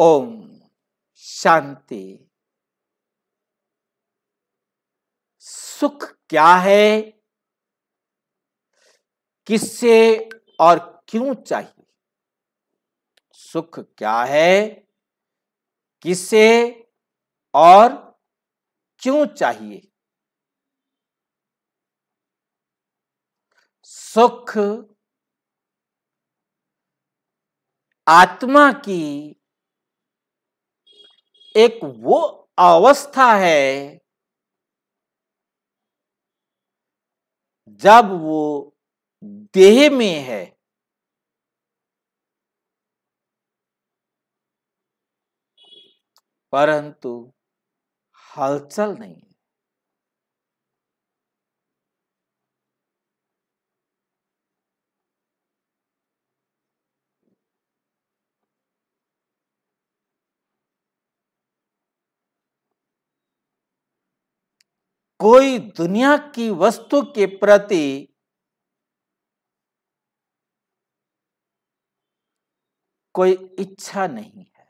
ओम शांति सुख क्या है किससे और क्यों चाहिए सुख क्या है किससे और क्यों चाहिए सुख आत्मा की एक वो अवस्था है जब वो देह में है परंतु हलचल नहीं कोई दुनिया की वस्तु के प्रति कोई इच्छा नहीं है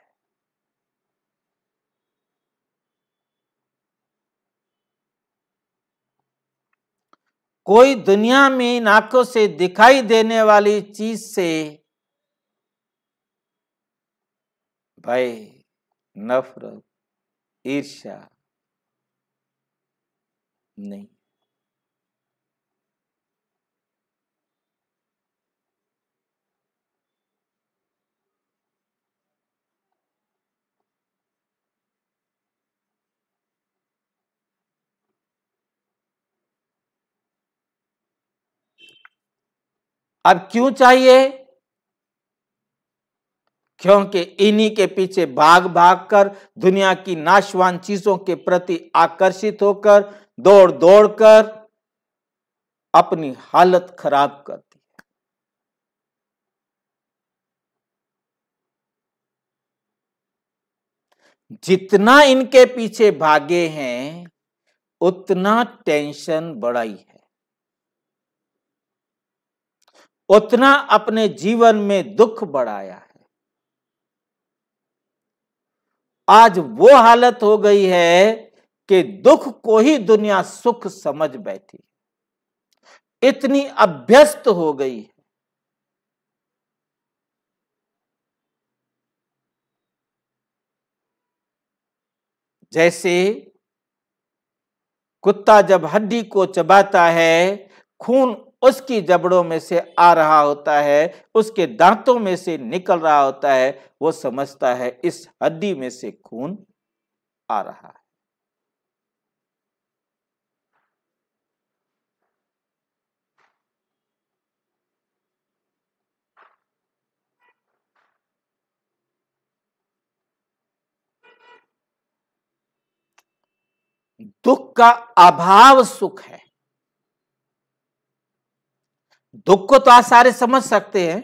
कोई दुनिया में इन आंखों से दिखाई देने वाली चीज से भय नफरत ईर्ष्या नहीं अब क्यों चाहिए क्योंकि इन्हीं के पीछे भाग भाग कर दुनिया की नाशवान चीजों के प्रति आकर्षित होकर दौड़ दौड़ कर अपनी हालत खराब कर दी है जितना इनके पीछे भागे हैं उतना टेंशन बढ़ाई है उतना अपने जीवन में दुख बढ़ाया है आज वो हालत हो गई है कि दुख को ही दुनिया सुख समझ बैठी इतनी अभ्यस्त हो गई है जैसे कुत्ता जब हड्डी को चबाता है खून उसकी जबड़ों में से आ रहा होता है उसके दांतों में से निकल रहा होता है वो समझता है इस हड्डी में से खून आ रहा है दुख का अभाव सुख है दुख को तो आप सारे समझ सकते हैं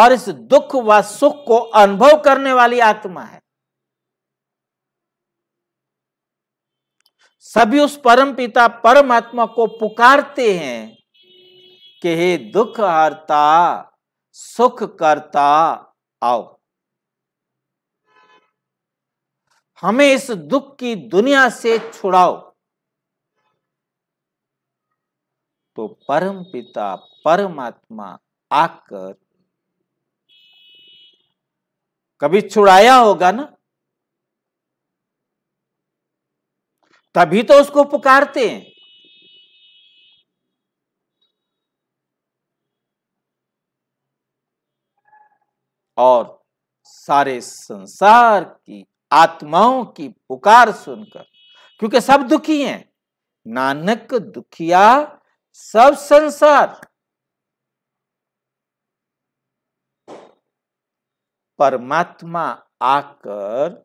और इस दुख व सुख को अनुभव करने वाली आत्मा है सभी उस परम पिता परमात्मा को पुकारते हैं कि हे दुख हरता सुख करता आओ हमें इस दुख की दुनिया से छुड़ाओ तो परम पिता परमात्मा आकर कभी छुड़ाया होगा ना तभी तो उसको पुकारते हैं और सारे संसार की आत्माओं की पुकार सुनकर क्योंकि सब दुखी हैं नानक दुखिया सब संसार परमात्मा आकर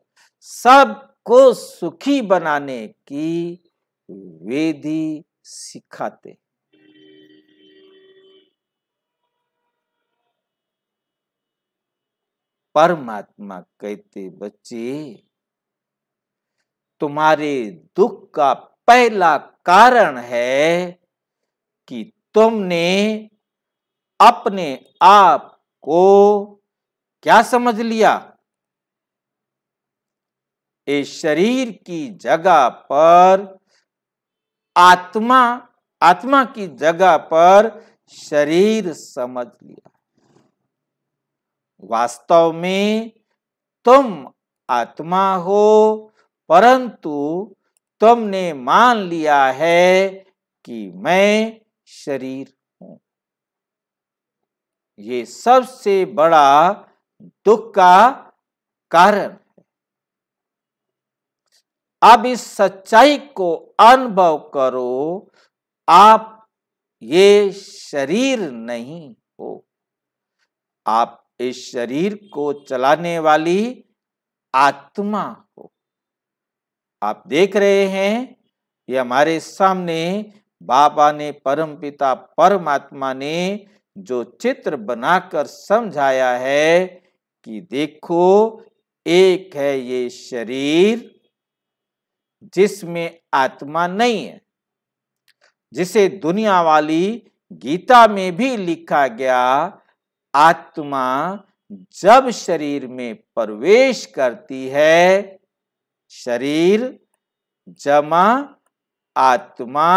सबको सुखी बनाने की वेदी सिखाते परमात्मा कहते बच्चे तुम्हारे दुख का पहला कारण है कि तुमने अपने आप को क्या समझ लिया इस शरीर की जगह पर आत्मा आत्मा की जगह पर शरीर समझ लिया वास्तव में तुम आत्मा हो परंतु तुमने मान लिया है कि मैं शरीर हूं ये सबसे बड़ा दुख का कारण है अब इस सच्चाई को अनुभव करो आप ये शरीर नहीं हो आप इस शरीर को चलाने वाली आत्मा को आप देख रहे हैं ये हमारे सामने बाबा ने परम पिता परमात्मा ने जो चित्र बनाकर समझाया है कि देखो एक है ये शरीर जिसमें आत्मा नहीं है जिसे दुनिया वाली गीता में भी लिखा गया आत्मा जब शरीर में प्रवेश करती है शरीर जमा आत्मा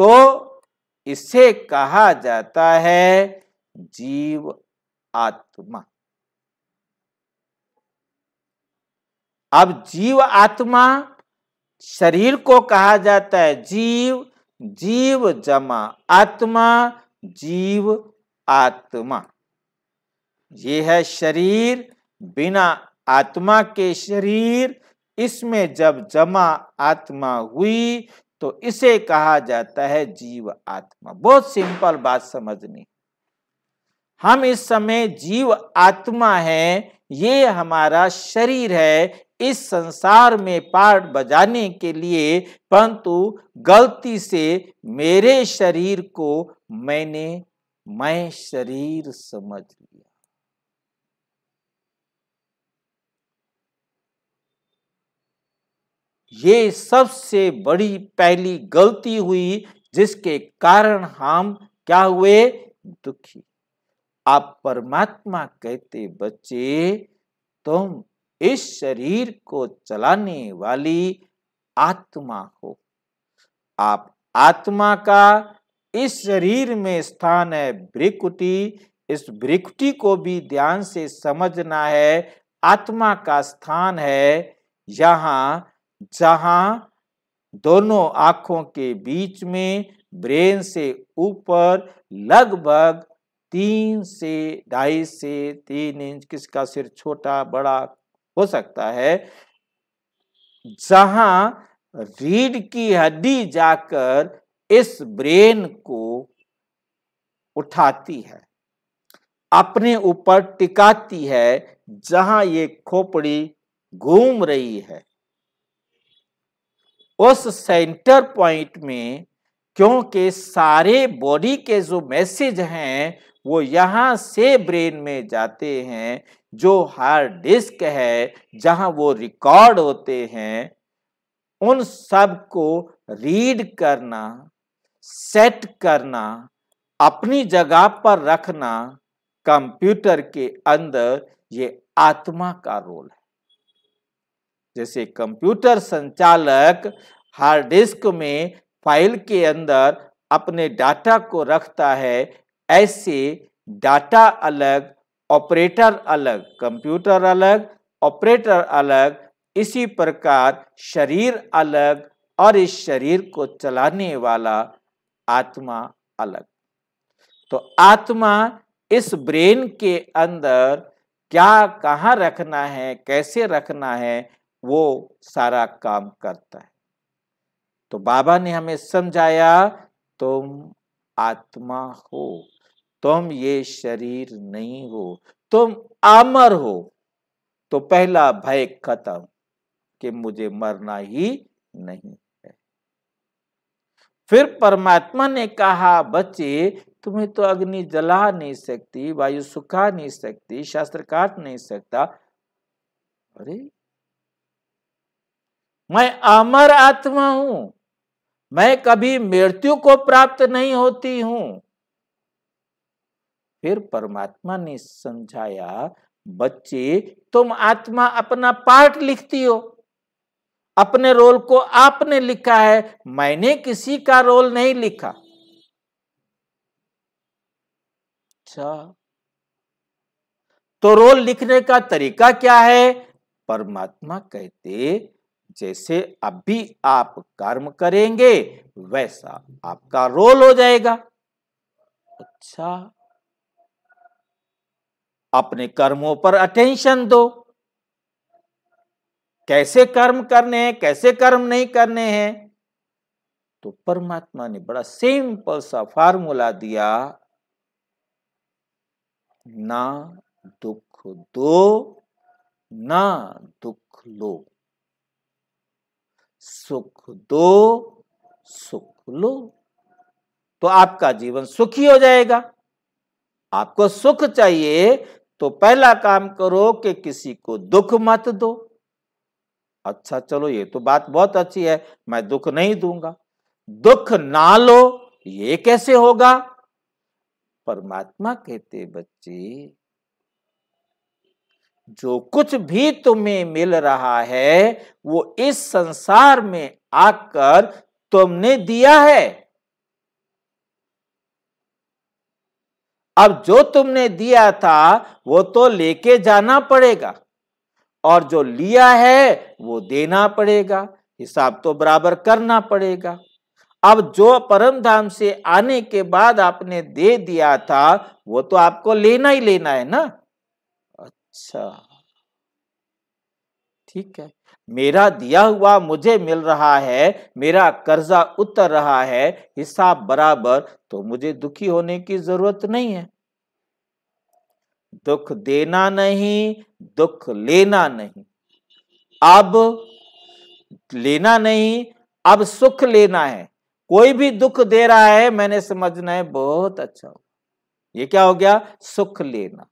तो इसे कहा जाता है जीव आत्मा अब जीव आत्मा शरीर को कहा जाता है जीव जीव जमा आत्मा जीव आत्मा ये है शरीर बिना आत्मा के शरीर इसमें जब जमा आत्मा हुई तो इसे कहा जाता है जीव आत्मा बहुत सिंपल बात समझनी हम इस समय जीव आत्मा है ये हमारा शरीर है इस संसार में पार्ट बजाने के लिए परंतु गलती से मेरे शरीर को मैंने मैं शरीर समझ लिया ये सबसे बड़ी पहली गलती हुई जिसके कारण हम क्या हुए दुखी आप परमात्मा कहते बच्चे तुम इस शरीर को चलाने वाली आत्मा हो आप आत्मा का इस शरीर में स्थान है ब्रिकुटी इस ब्रिकुटी को भी ध्यान से समझना है आत्मा का स्थान है यहाँ जहाँ दोनों आँखों के बीच में ब्रेन से ऊपर लगभग तीन से ढाई से तीन इंच किसका सिर छोटा बड़ा हो सकता है जहाँ रीढ़ की हड्डी जाकर इस ब्रेन को उठाती है अपने ऊपर टिकाती है जहां ये खोपड़ी घूम रही है उस सेंटर पॉइंट में क्योंकि सारे बॉडी के जो मैसेज हैं वो यहां से ब्रेन में जाते हैं जो हार्ड डिस्क है जहां वो रिकॉर्ड होते हैं उन सब को रीड करना सेट करना अपनी जगह पर रखना कंप्यूटर के अंदर ये आत्मा का रोल है जैसे कंप्यूटर संचालक हार्ड डिस्क में फाइल के अंदर अपने डाटा को रखता है ऐसे डाटा अलग ऑपरेटर अलग कंप्यूटर अलग ऑपरेटर अलग इसी प्रकार शरीर अलग और इस शरीर को चलाने वाला आत्मा अलग तो आत्मा इस ब्रेन के अंदर क्या कहाँ रखना है कैसे रखना है वो सारा काम करता है तो बाबा ने हमें समझाया तुम आत्मा हो तुम ये शरीर नहीं हो तुम अमर हो तो पहला भय खत्म कि मुझे मरना ही नहीं फिर परमात्मा ने कहा बच्चे तुम्हें तो अग्नि जला नहीं सकती वायु सुखा नहीं सकती शास्त्र काट नहीं सकता अरे मैं अमर आत्मा हूं मैं कभी मृत्यु को प्राप्त नहीं होती हूं फिर परमात्मा ने समझाया बच्चे तुम आत्मा अपना पाठ लिखती हो अपने रोल को आपने लिखा है मैंने किसी का रोल नहीं लिखा अच्छा तो रोल लिखने का तरीका क्या है परमात्मा कहते जैसे अभी आप कर्म करेंगे वैसा आपका रोल हो जाएगा अच्छा अपने कर्मों पर अटेंशन दो कैसे कर्म करने हैं कैसे कर्म नहीं करने हैं तो परमात्मा ने बड़ा सिंपल सा फार्मूला दिया ना दुख दो ना दुख लो सुख दो सुख लो तो आपका जीवन सुखी हो जाएगा आपको सुख चाहिए तो पहला काम करो कि किसी को दुख मत दो अच्छा चलो ये तो बात बहुत अच्छी है मैं दुख नहीं दूंगा दुख ना लो ये कैसे होगा परमात्मा कहते बच्चे जो कुछ भी तुम्हें मिल रहा है वो इस संसार में आकर तुमने दिया है अब जो तुमने दिया था वो तो लेके जाना पड़ेगा और जो लिया है वो देना पड़ेगा हिसाब तो बराबर करना पड़ेगा अब जो परम धाम से आने के बाद आपने दे दिया था वो तो आपको लेना ही लेना है ना अच्छा ठीक है मेरा दिया हुआ मुझे मिल रहा है मेरा कर्जा उतर रहा है हिसाब बराबर तो मुझे दुखी होने की जरूरत नहीं है दुख देना नहीं दुख लेना नहीं अब लेना नहीं अब सुख लेना है कोई भी दुख दे रहा है मैंने समझना है बहुत अच्छा हो ये क्या हो गया सुख लेना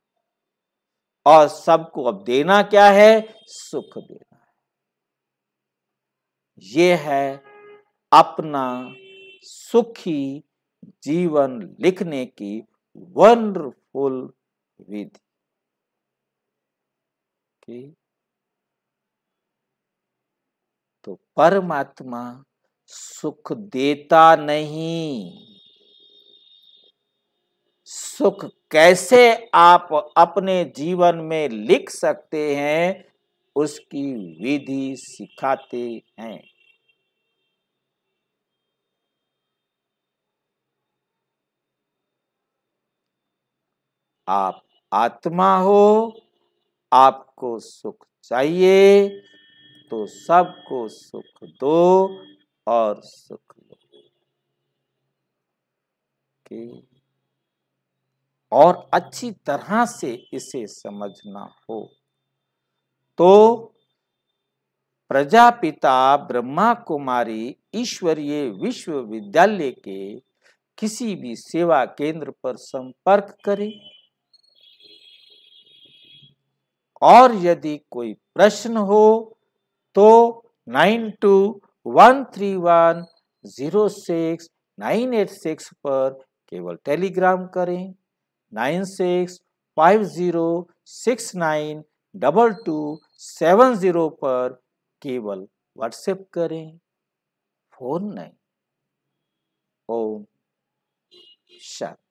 और सबको अब देना क्या है सुख देना है ये है अपना सुखी जीवन लिखने की वंडरफुल with okay तो परमात्मा सुख देता नहीं सुख कैसे आप अपने जीवन में लिख सकते हैं उसकी विधि सिखाते हैं आप आत्मा हो आपको सुख चाहिए तो सबको सुख दो और सुख लो और अच्छी तरह से इसे समझना हो तो प्रजापिता ब्रह्मा कुमारी ईश्वरीय विश्वविद्यालय के किसी भी सेवा केंद्र पर संपर्क करें और यदि कोई प्रश्न हो तो nine two one three one zero six nine eight six पर केवल टेलीग्राम करें nine six five zero six nine double two seven zero पर केवल व्हाट्सएप करें फोन नहीं ओम शांति